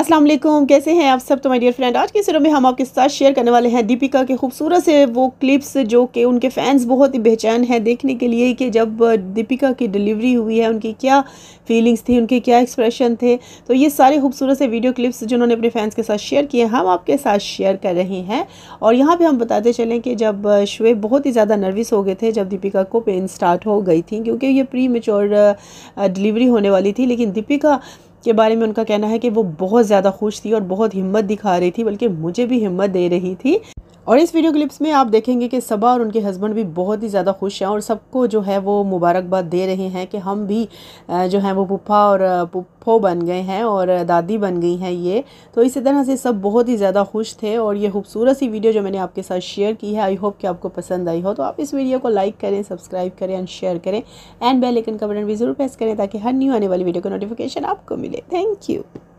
अस्सलाम वालेकुम कैसे हैं आप सब तो माय डियर फ्रेंड आज के सिरों में हम आपके साथ शेयर करने वाले हैं दीपिका के खूबसूरत से वो क्लिप्स जो कि उनके फैंस बहुत ही बेचैन हैं देखने के लिए कि जब दीपिका की डिलीवरी हुई है उनकी क्या फीलिंग्स थी उनके क्या एक्सप्रेशन थे तो ये सारे खूबसूरत से वीडियो क्लिप्स जिन्होंने अपने फैंस के साथ शेयर किए हम आपके साथ शेयर कर रहे हैं और यहाँ पर हम बताते चलें कि जब शुएब बहुत ही ज़्यादा नर्वस हो गए थे जब दीपिका को पेन स्टार्ट हो गई थी क्योंकि ये प्री डिलीवरी होने वाली थी लेकिन दीपिका के बारे में उनका कहना है कि वो बहुत ज़्यादा खुश थी और बहुत हिम्मत दिखा रही थी बल्कि मुझे भी हिम्मत दे रही थी और इस वीडियो क्लिप्स में आप देखेंगे कि सबा और उनके हस्बैंड भी बहुत ही ज़्यादा खुश हैं और सबको जो है वो मुबारकबाद दे रहे हैं कि हम भी जो है वो पुप्पा और पुप्पो बन गए हैं और दादी बन गई हैं ये तो इसी तरह से सब बहुत ही ज़्यादा खुश थे और ये खूबसूरत सी वीडियो जो मैंने आपके साथ शेयर की है आई होप कि आपको पसंद आई हो तो आप इस वीडियो को लाइक करें सब्सक्राइब करें एंड शेयर करें एंड बेल आइकन का बटन भी ज़रूर प्रेस करें ताकि हर न्यू आने वाली वीडियो का नोटिफिकेशन आपको मिले थैंक यू